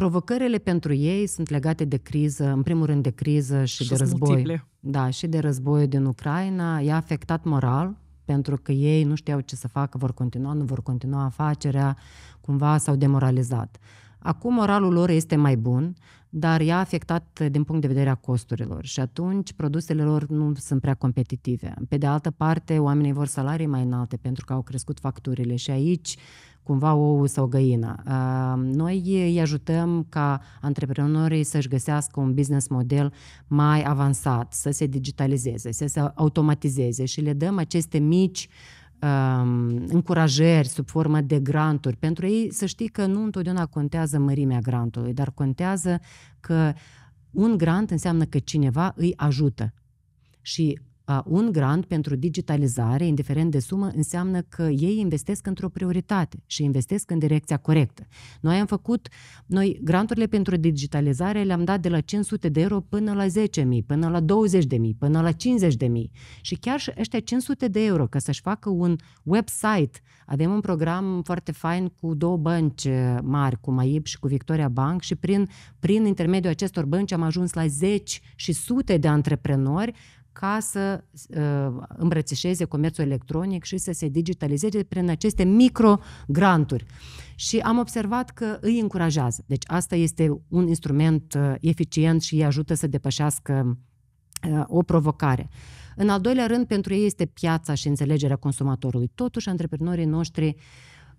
Provocările pentru ei sunt legate de criză, în primul rând de criză și, și de război. Multiple. Da, și de război din Ucraina. I-a afectat moral, pentru că ei nu știau ce să facă, vor continua, nu vor continua afacerea, cumva s-au demoralizat. Acum moralul lor este mai bun, dar i-a afectat din punct de vedere a costurilor și atunci produsele lor nu sunt prea competitive. Pe de altă parte, oamenii vor salarii mai înalte pentru că au crescut facturile și aici cumva ou sau găină. Noi îi ajutăm ca antreprenorii să-și găsească un business model mai avansat, să se digitalizeze, să se automatizeze și le dăm aceste mici um, încurajări sub formă de granturi. Pentru ei să știi că nu întotdeauna contează mărimea grantului, dar contează că un grant înseamnă că cineva îi ajută. Și un grant pentru digitalizare, indiferent de sumă, înseamnă că ei investesc într-o prioritate și investesc în direcția corectă. Noi am făcut, noi granturile pentru digitalizare le-am dat de la 500 de euro până la 10.000, până la 20.000, până la 50.000. Și chiar și ăștia 500 de euro, ca să-și facă un website, avem un program foarte fain cu două bănci uh, mari, cu MAIB și cu Victoria Bank și prin, prin intermediul acestor bănci am ajuns la zeci și sute de antreprenori ca să uh, îmbrățișeze comerțul electronic și să se digitalizeze prin aceste micro granturi Și am observat că îi încurajează. Deci asta este un instrument uh, eficient și îi ajută să depășească uh, o provocare. În al doilea rând, pentru ei este piața și înțelegerea consumatorului. Totuși, antreprenorii noștri uh,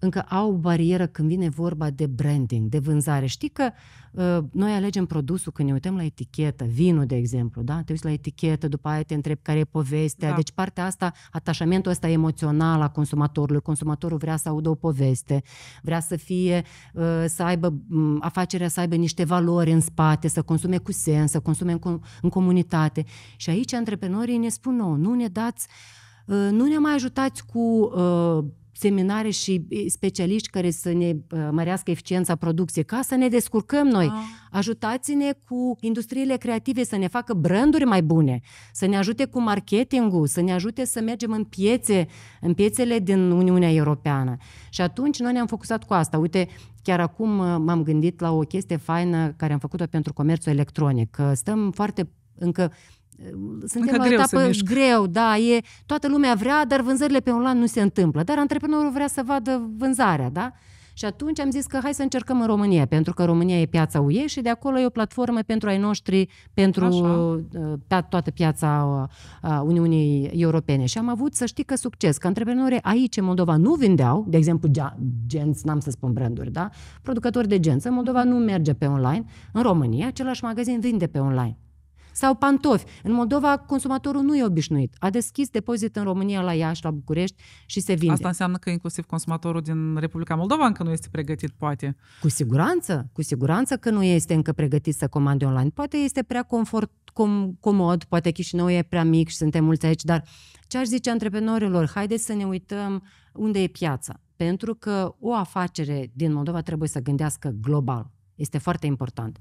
încă au barieră când vine vorba de branding, de vânzare. Știi că uh, noi alegem produsul când ne uităm la etichetă, vinul, de exemplu, da? Te uiți la etichetă, după aia te întrebi care e povestea. Da. Deci partea asta, atașamentul ăsta emoțional a consumatorului. Consumatorul vrea să audă o poveste, vrea să fie, uh, să aibă, um, afacerea să aibă niște valori în spate, să consume cu sens, să consume în, com- în comunitate. Și aici antreprenorii ne spun nou, nu ne dați uh, nu ne mai ajutați cu uh, seminare și specialiști care să ne uh, mărească eficiența producției, ca să ne descurcăm noi. Ah. Ajutați-ne cu industriile creative să ne facă branduri mai bune, să ne ajute cu marketingul, să ne ajute să mergem în piețe, în piețele din Uniunea Europeană. Și atunci noi ne-am focusat cu asta. Uite, Chiar acum uh, m-am gândit la o chestie faină care am făcut-o pentru comerțul electronic. Stăm foarte încă suntem la o etapă greu, da, e, toată lumea vrea, dar vânzările pe online nu se întâmplă, dar antreprenorul vrea să vadă vânzarea, da? Și atunci am zis că hai să încercăm în România, pentru că România e piața UE și de acolo e o platformă pentru ai noștri, pentru Așa. Uh, toată piața uh, Uniunii Europene. Și am avut, să știi că succes, că antreprenorii aici în Moldova nu vindeau, de exemplu, genți, n-am să spun branduri, da? Producători de genți. În Moldova nu merge pe online. În România, același magazin vinde pe online sau pantofi. În Moldova, consumatorul nu e obișnuit. A deschis depozit în România, la Iași, la București și se vinde. Asta înseamnă că inclusiv consumatorul din Republica Moldova încă nu este pregătit, poate. Cu siguranță, cu siguranță că nu este încă pregătit să comande online. Poate este prea confort, com, comod, poate Chișinău e prea mic și suntem mulți aici, dar ce aș zice antreprenorilor? Haideți să ne uităm unde e piața. Pentru că o afacere din Moldova trebuie să gândească global este foarte important.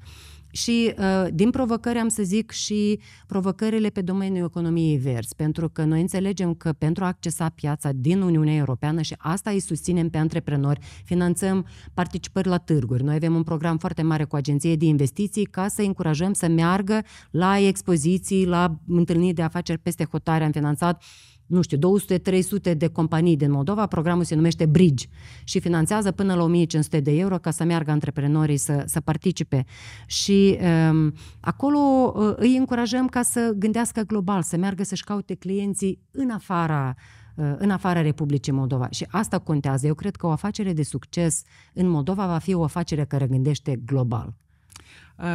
Și uh, din provocări am să zic și provocările pe domeniul economiei verzi, pentru că noi înțelegem că pentru a accesa piața din Uniunea Europeană și asta îi susținem pe antreprenori, finanțăm participări la târguri. Noi avem un program foarte mare cu agenție de investiții ca să încurajăm să meargă la expoziții, la întâlniri de afaceri peste hotare. Am finanțat uh, nu știu, 200-300 de companii din Moldova, programul se numește Bridge și finanțează până la 1500 de euro ca să meargă antreprenorii să, să participe. Și um, acolo uh, îi încurajăm ca să gândească global, să meargă să-și caute clienții în afara uh, în afara Republicii Moldova. Și asta contează. Eu cred că o afacere de succes în Moldova va fi o afacere care gândește global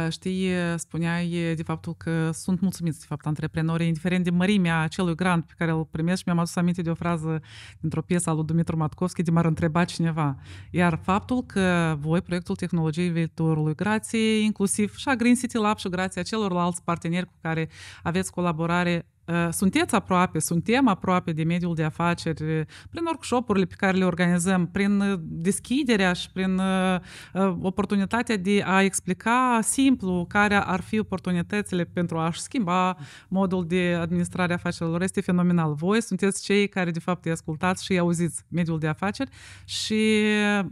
știi, spuneai de faptul că sunt mulțumiți, de fapt, antreprenorii, indiferent de mărimea acelui grant pe care îl primești. și mi-am adus aminte de o frază dintr-o piesă a lui Dumitru Matkovski, de m-ar întreba cineva. Iar faptul că voi, proiectul tehnologiei viitorului, grație inclusiv și a Green City Lab și grație celorlalți parteneri cu care aveți colaborare, Eh, sunteți aproape, suntem aproape de mediul de afaceri eh, prin workshop-urile pe care le organizăm, prin eh, deschiderea și prin oportunitatea de a explica simplu care ar fi oportunitățile pentru a-și schimba modul de administrare a afacerilor. Este fenomenal. Voi sunteți cei care, de fapt, îi ascultați și îi auziți mediul de afaceri și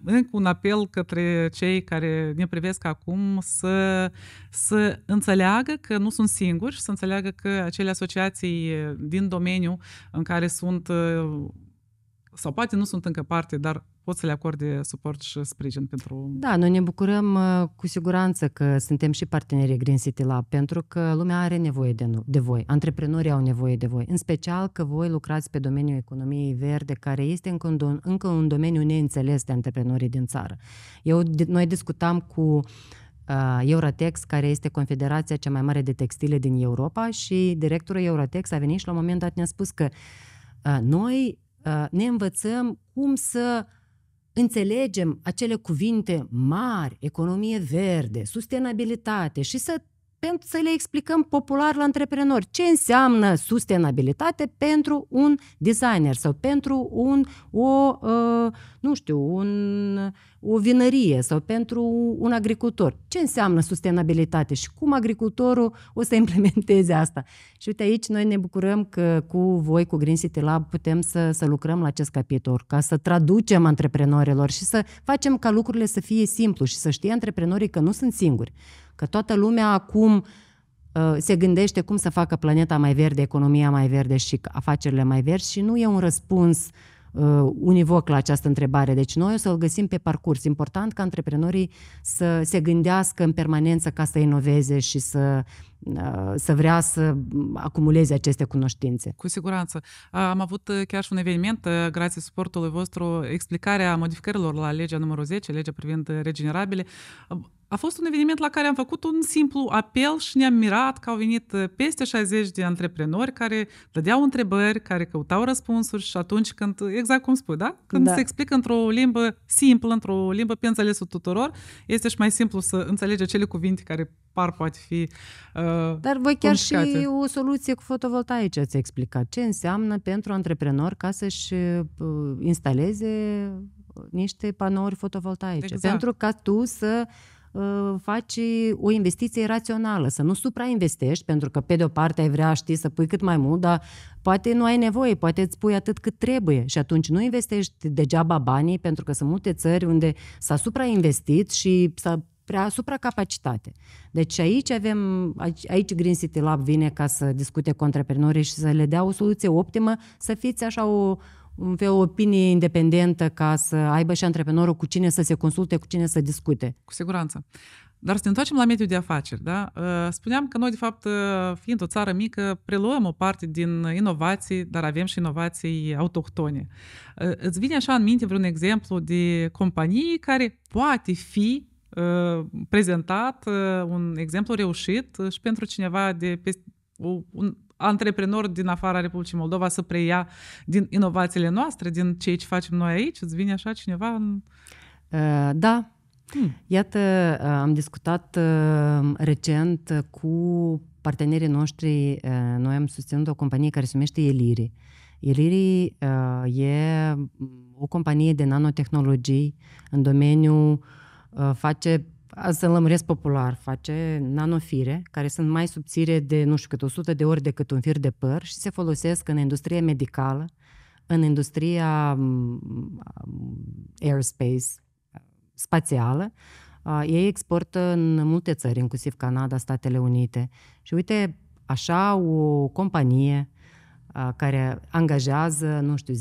încă un apel către cei care ne privesc acum să, să înțeleagă că nu sunt singuri și să înțeleagă că acele asociații profesii din domeniu în care sunt sau poate nu sunt încă parte, dar pot să le acorde suport și sprijin pentru... Da, noi ne bucurăm cu siguranță că suntem și partenerii Green City Lab, pentru că lumea are nevoie de, de voi, antreprenorii au nevoie de voi, în special că voi lucrați pe domeniul economiei verde, care este încă un, încă un domeniu neînțeles de antreprenorii din țară. Eu, noi discutam cu uh, Uh, Eurotex, care este confederația cea mai mare de textile din Europa și directorul Eurotex a venit și la un moment dat ne-a spus că uh, noi uh, ne învățăm cum să înțelegem acele cuvinte mari, economie verde, sustenabilitate și să pentru să le explicăm popular la antreprenori ce înseamnă sustenabilitate pentru un designer sau pentru un, o, uh, nu știu, un, o vinărie sau pentru un agricultor. Ce înseamnă sustenabilitate și cum agricultorul o să implementeze asta? Și uite aici noi ne bucurăm că cu voi, cu Green City Lab, putem să, să lucrăm la acest capitol, ca să traducem antreprenorilor și să facem ca lucrurile să fie simplu și să știe antreprenorii că nu sunt singuri. Că toată lumea acum uh, se gândește cum să facă planeta mai verde, economia mai verde și afacerile mai verzi și nu e un răspuns uh, univoc la această întrebare. Deci noi o să-l găsim pe parcurs. Important ca antreprenorii să se gândească în permanență ca să inoveze și să, uh, să vrea să acumuleze aceste cunoștințe. Cu siguranță. Am avut chiar și un eveniment, grație suportului vostru, explicarea modificărilor la legea numărul 10, legea privind regenerabile. A fost un eveniment la care am făcut un simplu apel și ne-am mirat că au venit eh, peste 60 de antreprenori care dădeau întrebări, care căutau răspunsuri și atunci când, eh, exact cum spui, da? Când da. se explică într-o limbă simplă, într-o limbă pe înțelesul tuturor, este și mai simplu să înțelegi acele cuvinte care par poate fi uh, Dar voi chiar complicate. și o soluție cu fotovoltaice ați explicat. Ce înseamnă pentru antreprenori ca să-și uh, instaleze niște panouri fotovoltaice. Exact. Pentru ca tu să uh, Uh, faci o investiție rațională, să nu suprainvestești, pentru că pe de o parte ai vrea, știi, să pui cât mai mult, dar poate nu ai nevoie, poate îți pui atât cât trebuie și atunci nu investești degeaba banii, pentru că sunt multe țări unde s-a suprainvestit și s-a prea supracapacitate. Deci aici avem, aici Green City Lab vine ca să discute cu antreprenorii și să le dea o soluție optimă, să fiți așa o, un fel o opinie independentă ca să aibă și antreprenorul cu cine să se consulte, cu cine să discute. Cu siguranță. Dar să ne întoarcem la mediul de afaceri. Da? Uh, spuneam că noi, de fapt, uh, fiind o țară mică, preluăm o parte din inovații, dar avem și inovații autohtone. Uh, îți vine așa în minte vreun exemplu de companii care poate fi prezentat un exemplu reușit și pentru cineva de peste, un antreprenori din afara Republicii Moldova să preia din inovațiile noastre, din ceea ce facem noi aici? Îți vine așa cineva? În... Uh, da. Hmm. Iată, uh, am discutat uh, recent cu partenerii noștri. Noi am susținut o companie care se numește Eliri. Eliri e o companie de nanotehnologii în domeniul face să lămuresc popular, face nanofire, care sunt mai subțire de, nu știu cât, 100 de ori decât un fir de păr și se folosesc în industria medicală, în industria mm, mm, airspace, spațială. Ei exportă în multe țări, inclusiv Canada, Statele Unite. Și uite, așa o companie care angajează, nu știu,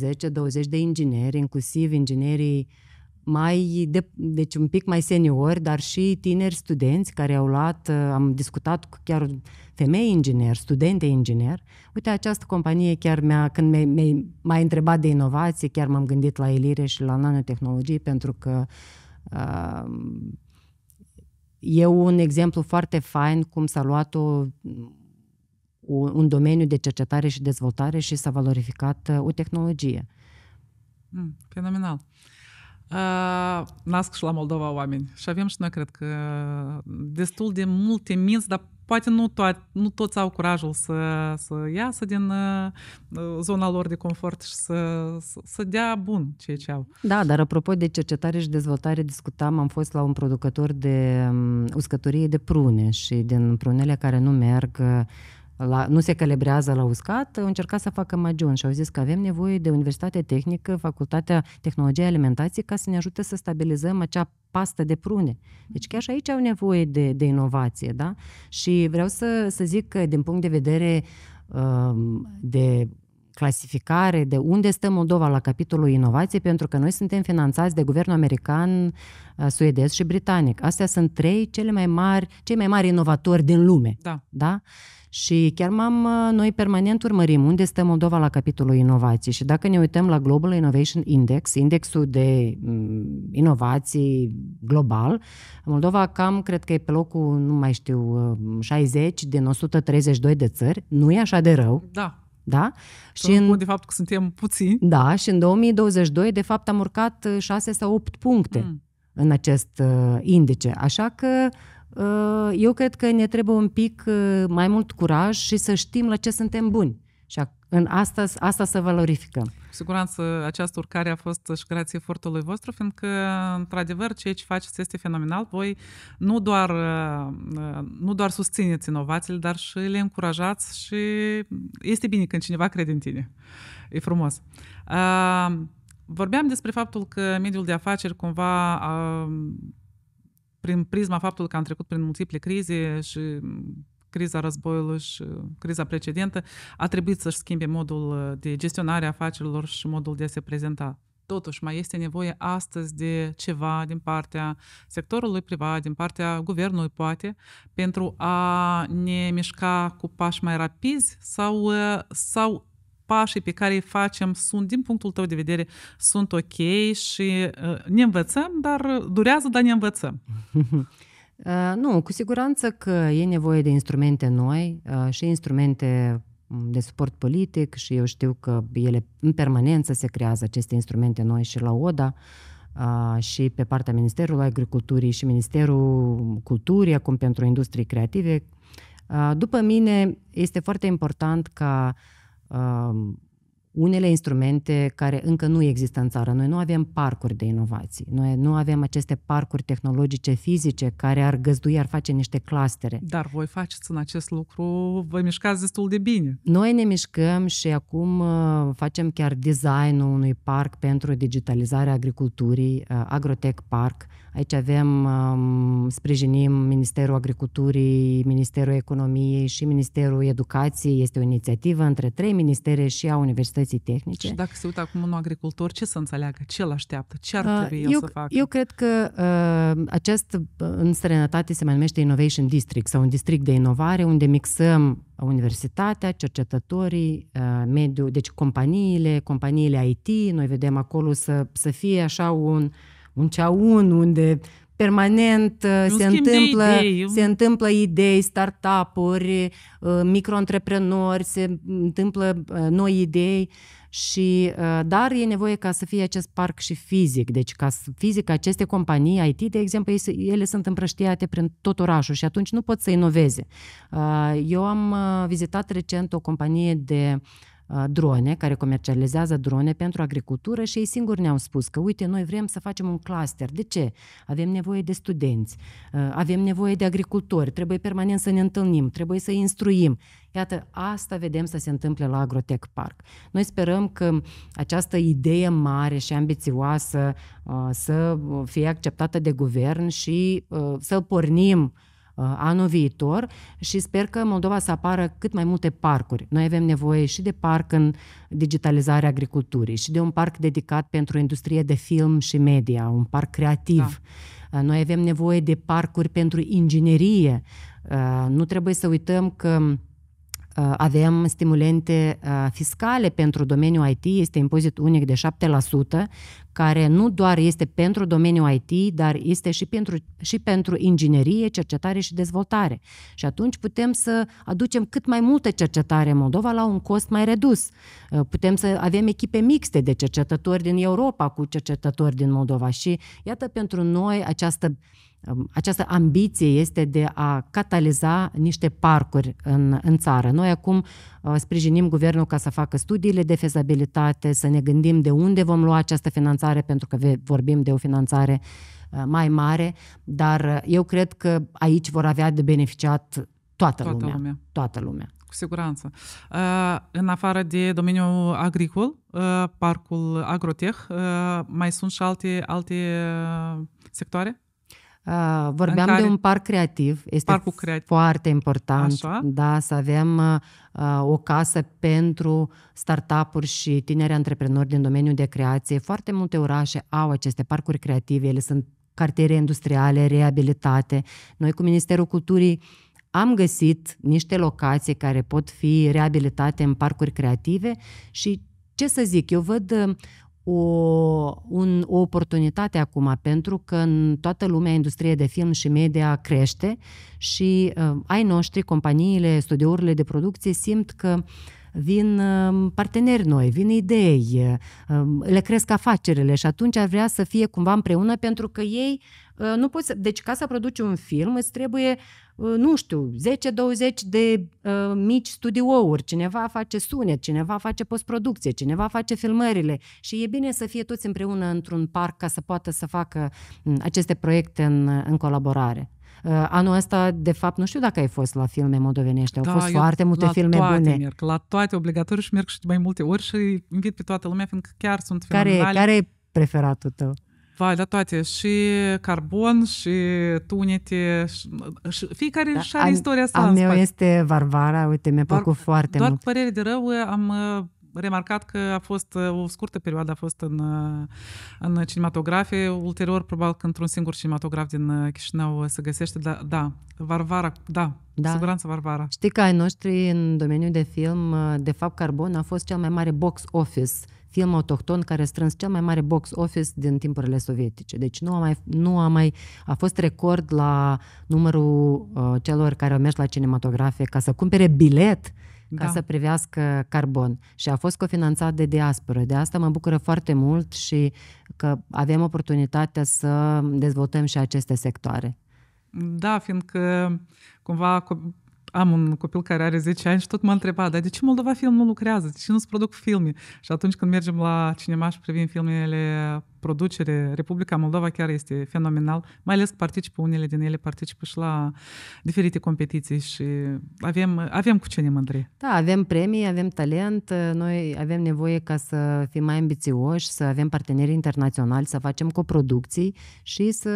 10-20 de ingineri, inclusiv inginerii uh, mai de, deci un pic mai seniori, dar și tineri studenți care au luat, uh, am discutat cu chiar femei ingineri, studente inginer. Uite, această companie chiar mi-a, când mi-a, m-a întrebat de inovație, chiar m-am gândit la elire și la nanotehnologie, pentru că uh, e un exemplu foarte fain cum s-a luat o, un domeniu de cercetare și dezvoltare și s-a valorificat uh, o tehnologie. Mm, fenomenal. Uh, nasc și la Moldova oameni. Și avem și noi, cred că, destul de multe minți, dar poate nu, to- nu toți au curajul să, să iasă din uh, zona lor de confort și să, să, dea bun ceea ce au. Da, dar apropo de cercetare și dezvoltare, discutam, am fost la un producător de um, uscătorie de prune și din prunele care nu merg, la, nu se calibrează la uscat, au încercat să facă magiun și au zis că avem nevoie de Universitate Tehnică, Facultatea Tehnologiei Alimentației, ca să ne ajute să stabilizăm acea pastă de prune. Deci chiar și aici au nevoie de, de inovație, da? Și vreau să, să zic că din punct de vedere um, de clasificare de unde stă Moldova la capitolul inovație, pentru că noi suntem finanțați de guvernul american, uh, suedez și britanic. Astea sunt trei cele mai mari, cei mai mari inovatori din lume. Da. da? Și chiar m-am, uh, noi permanent urmărim unde stă Moldova la capitolul inovații și dacă ne uităm la Global Innovation Index, indexul de mm, inovații global, Moldova cam cred că e pe locul, nu mai știu, 60 uh, din 132 de țări, nu e așa de rău. Da, da? Și în, de fapt că suntem puțini. Da, și în 2022, de fapt, am urcat 6 uh, sau 8 puncte mm. în acest uh, indice. Așa că Uh, eu cred că ne trebuie un pic uh, mai mult curaj și să știm la ce suntem buni. Și în asta, asta să valorificăm. Cu siguranță această urcare a fost și grație efortului vostru, fiindcă, într-adevăr, ceea ce faceți este fenomenal. Voi nu doar, uh, nu doar susțineți inovațiile, dar și le încurajați și este bine când cineva crede în tine. E frumos. Vorbeam despre faptul că mediul de afaceri cumva prin prisma faptului că am trecut prin multiple crize și criza războiului și criza precedentă, a trebuit să-și schimbe modul uh, de gestionare a afacerilor și modul de a se prezenta. Totuși, mai este nevoie astăzi de ceva din partea sectorului privat, din partea guvernului, poate, pentru a ne mișca cu pași mai rapizi sau, uh, sau pașii pe care îi facem sunt, din punctul tău de vedere, sunt ok și uh, ne învățăm, dar durează, dar ne învățăm. Uh, nu, cu siguranță că e nevoie de instrumente noi uh, și instrumente mm, de suport politic și eu știu că ele în permanență se creează aceste instrumente noi și la ODA și pe partea Ministerului Agriculturii și Ministerul Culturii, acum pentru industrie creative. După mine, este foarte important ca uh, um, unele instrumente care încă nu există în țară. Noi nu avem parcuri de inovații, noi nu avem aceste parcuri tehnologice fizice care ar găzdui, ar face niște clastere. Dar voi faceți în acest lucru, vă mișcați destul de bine. Noi ne mișcăm și acum uh, facem chiar designul unui parc pentru digitalizarea agriculturii, uh, Agrotech Park. Aici avem, um, sprijinim Ministerul Agriculturii, Ministerul Economiei și Ministerul Educației. Este o inițiativă între trei ministere și a Universității facultății tehnice. Și dacă se uită acum un agricultor, ce să înțeleagă? Ce îl așteaptă? Ce ar ah, trebui uh, el eu, să facă? Eu cred că uh, acest, uh, în străinătate se mai numește Innovation District sau un district de inovare unde mixăm universitatea, cercetătorii, uh, mediul, deci companiile, companiile IT, noi vedem acolo să, să fie așa un, un ceaun unde permanent uh, nu se întâmplă, idei. se întâmplă idei, startup-uri, uh, micro-antreprenori, se întâmplă uh, noi idei și dar e nevoie ca să fie acest parc și fizic. Deci ca fizic aceste companii IT, de exemplu, ele sunt împrăștiate prin tot orașul și atunci nu pot să inoveze. Eu am vizitat recent o companie de uh, drone, care comercializează drone pentru agricultură și ei singuri ne-au spus că, uite, noi vrem să facem un cluster. De ce? Avem nevoie de studenți, avem nevoie de agricultori, trebuie permanent să ne întâlnim, trebuie să instruim. Iată, asta vedem să se întâmple la Agrotech Park. Noi sperăm că această idee mare și ambițioasă să fie acceptată de guvern și să pornim Uh, anul viitor și sper că Moldova să apară cât mai multe parcuri. Noi avem nevoie și de parc în digitalizarea agriculturii și de un parc dedicat pentru industrie de film și media, un parc creativ. Da. Uh, noi avem nevoie de parcuri pentru inginerie. Uh, nu trebuie să uităm că Uh, avem stimulente uh, fiscale pentru domeniul IT, este impozit unic de 7%, care nu doar este pentru domeniul IT, dar este și pentru, și pentru inginerie, cercetare și dezvoltare. Și atunci putem să aducem cât mai multă cercetare în Moldova la un cost mai redus. Uh, putem să avem echipe mixte de cercetători din Europa cu cercetători din Moldova și iată pentru noi această această ambiție este de a cataliza niște parcuri în, în țară. Noi acum uh, sprijinim guvernul ca să facă studiile de fezabilitate, să ne gândim de unde vom lua această finanțare, pentru că vorbim de o finanțare uh, mai mare, dar uh, eu cred că aici vor avea de beneficiat toată, toată lumea, lumea. Toată lumea. Cu siguranță. În afară de domeniul agricol, parcul agrotech, mai sunt și alte, alte sectoare? Uh, vorbeam de un parc creativ, este Parcul creativ. foarte important Așa. Da, să avem uh, uh, o casă pentru startup-uri și tineri antreprenori din domeniul de creație. Foarte multe orașe au aceste parcuri creative, ele sunt cartiere industriale reabilitate. Noi cu Ministerul Culturii am găsit niște locații care pot fi reabilitate în parcuri creative și ce să zic, eu văd uh, o, un, o oportunitate acum, pentru că în toată lumea industrie de film și media crește și uh, ai noștri, companiile, studiourile de producție simt că vin uh, parteneri noi, vin idei, uh, le cresc afacerile și atunci ar vrea să fie cumva împreună pentru că ei Ă, nu poți să... Deci ca să produci un film îți trebuie, ă, nu știu, 10-20 de uh, mici studiouri. Cineva face sunet, cineva face postproducție, cineva face filmările. Și e bine să fie toți împreună într-un parc ca să poată să facă aceste proiecte în, în colaborare. Uh, anul ăsta, de fapt, nu știu dacă ai fost la filme moldovenești, au da, fost foarte multe la filme toate bune. Merg, la toate obligatoriu și merg și de mai multe ori și invit pe toată lumea, fiindcă chiar sunt fenomenale. Care, care e preferatul tău? Vai, da, toate, și carbon, și tunete, și fiecare da, și are istoria sa. Al meu spate. este Varvara, uite, mi-a plăcut foarte doar mult. Doar păreri de rău, am uh, remarcat că a fost uh, o scurtă perioadă, a fost în, uh, în cinematografie, ulterior, probabil că într-un singur cinematograf din Chișinău se găsește, da, da Varvara, da, da. siguranță Varvara. Știi că ai noștri în domeniul de film, de fapt, Carbon a fost cel mai mare box office film autohton care a strâns cel mai mare box office din timpurile sovietice. Deci nu a mai, nu a mai a fost record la numărul uh, celor care au mers la cinematografe ca să cumpere bilet ca da. să privească carbon. Și a fost cofinanțat de diasporă. De asta mă bucură foarte mult și că avem oportunitatea să dezvoltăm și aceste sectoare. Da, fiindcă cumva am un copil care are 10 ani și tot mă întrebat, dar de ce Moldova Film nu lucrează? De ce nu se produc filme? Și atunci când mergem la cinema și privim filmele producere, Republica Moldova chiar este fenomenal, mai ales că participă unele din ele, participă și la diferite competiții și avem, avem cu ce ne mândri. Da, avem premii, avem talent, noi avem nevoie ca să fim mai ambițioși, să avem parteneri internaționali, să facem coproducții și să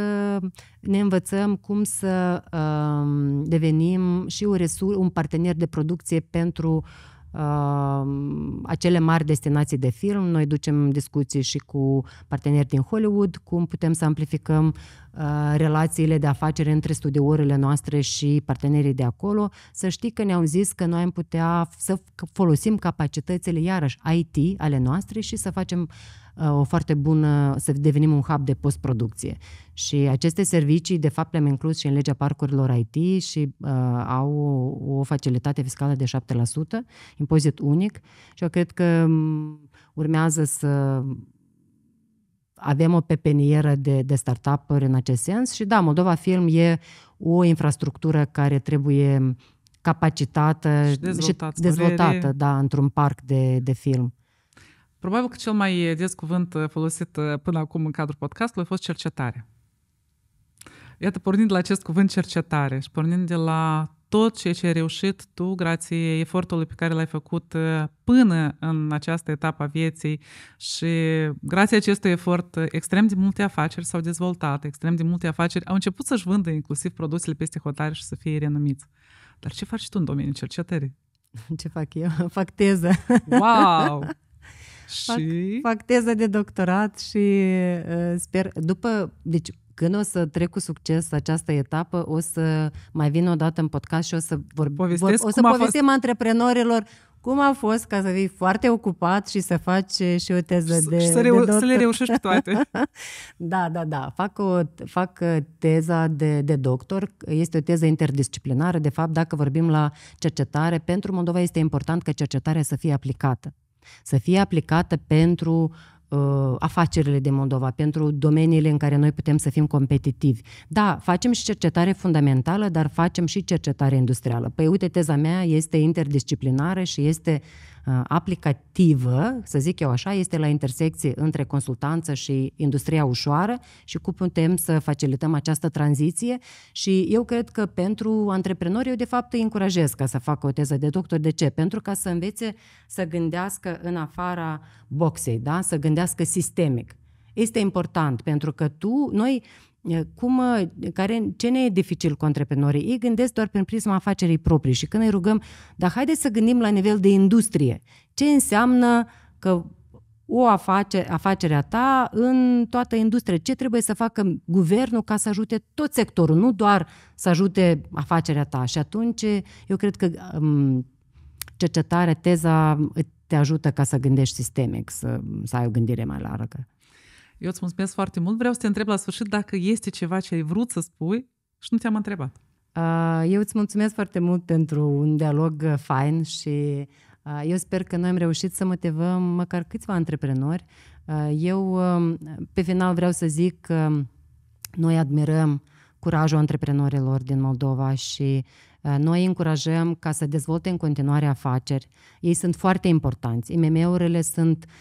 ne învățăm cum să um, devenim și o resur- un partener de producție pentru uh, acele mari destinații de film. Noi ducem discuții și cu parteneri din Hollywood, cum putem să amplificăm uh, relațiile de afacere între studiourile noastre și partenerii de acolo. Să știi că ne-au zis că noi am putea să folosim capacitățile, iarăși, IT ale noastre și să facem uh, Uh, o foarte bună, să devenim un hub de postproducție. Și aceste servicii, de fapt, le-am inclus și în legea parcurilor IT și uh, au o, o facilitate fiscală de 7%, impozit unic. Și eu cred că mm, urmează să avem o pepenieră de, de startup-uri în acest sens și da, Moldova Film e o infrastructură care trebuie capacitată și dezvoltată, și dezvoltată da, într-un parc de, de film. Probabil că cel mai des cuvânt uh, folosit uh, până acum în cadrul podcastului a fost cercetare. Iată, pornind de la acest cuvânt cercetare și pornind de la tot ceea ce ai reușit tu, grație efortului pe care l-ai făcut uh, până în această etapă a vieții și grație acestui efort, extrem de multe afaceri s-au dezvoltat, extrem de multe afaceri au început să-și vândă inclusiv produsele peste hotare și să fie renumiți. Dar ce faci tu în domeniul cercetării? Ce fac eu? Fac teză. Wow! fac, și... fac teza de doctorat și uh, sper... După, deci, când o să trec cu succes această etapă, o să mai vin o dată în podcast și o să vorbesc, vor, o să povestim fost... antreprenorilor cum a fost ca să fii foarte ocupat și să faci uh, și o teză de, să, reu- de să le reușești toate. da, da, da. Fac, o, fac uh, teza de, de doctor. Este o teză interdisciplinară. De fapt, dacă vorbim la cercetare, pentru Moldova este important că cercetarea să fie aplicată să fie aplicată pentru uh, afacerile de Moldova, pentru domeniile în care noi putem să fim competitivi. Da, facem și cercetare fundamentală, dar facem și cercetare industrială. Păi uite, teza mea este interdisciplinară și este Uh, aplicativă, să zic eu așa, este la intersecție între consultanță și industria ușoară și cum putem să facilităm această tranziție și eu cred că pentru antreprenori eu de fapt îi încurajez ca să facă o teză de doctor. De ce? Pentru ca să învețe să gândească în afara boxei, da? să gândească sistemic este important pentru că tu, noi cum, care, ce ne e dificil cu antreprenorii? Ei gândesc doar prin prisma afacerii proprii și când îi rugăm, dar haideți să gândim la nivel de industrie. Ce înseamnă că o afacere, afacerea ta în toată industria. Ce trebuie să facă guvernul ca să ajute tot sectorul, nu doar să ajute afacerea ta. Și atunci eu cred că um, cercetarea, teza te ajută ca să gândești sistemic, să, să ai o gândire mai largă. Eu îți mulțumesc foarte mult. Vreau să te întreb la sfârșit dacă este ceva ce ai vrut să spui și nu te-am întrebat. Uh, eu îți mulțumesc foarte mult pentru un dialog uh, fain și uh, eu sper că noi am reușit să motivăm măcar câțiva antreprenori. Eu, um, pe final, vreau să zic că noi admirăm curajul antreprenorilor din Moldova și noi încurajăm ca să dezvolte în continuare afaceri. Ei sunt foarte importanți. IMM-urile sunt uh,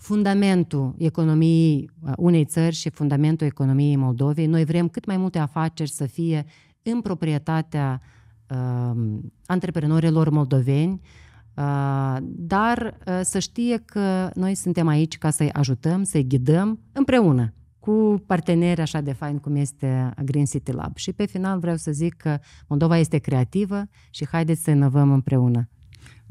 fundamentul economiei unei țări și fundamentul economiei Moldovei. Noi vrem cât mai multe afaceri să fie în proprietatea uh, antreprenorilor moldoveni, uh, dar uh, să știe că noi suntem aici ca să-i ajutăm, să-i ghidăm împreună cu parteneri așa de fain cum este Green City Lab. Și pe final vreau să zic că Moldova este creativă și haideți să inovăm împreună.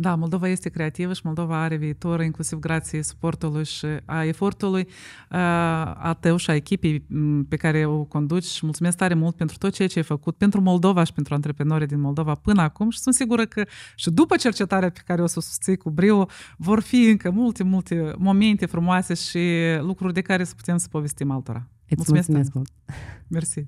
Da, Moldova este creativă și Moldova are viitor, inclusiv grație suportului și a efortului uh, a tău și a echipei mm, pe care o conduci mulțumesc tare mult pentru tot ceea ce ai făcut pentru Moldova și pentru antreprenorii din Moldova până acum și sunt sigură că și după cercetarea pe care o să o susții cu brio vor fi încă multe, multe momente frumoase și lucruri de care să putem să povestim altora. mulțumesc, mulțumesc mult! Mersi!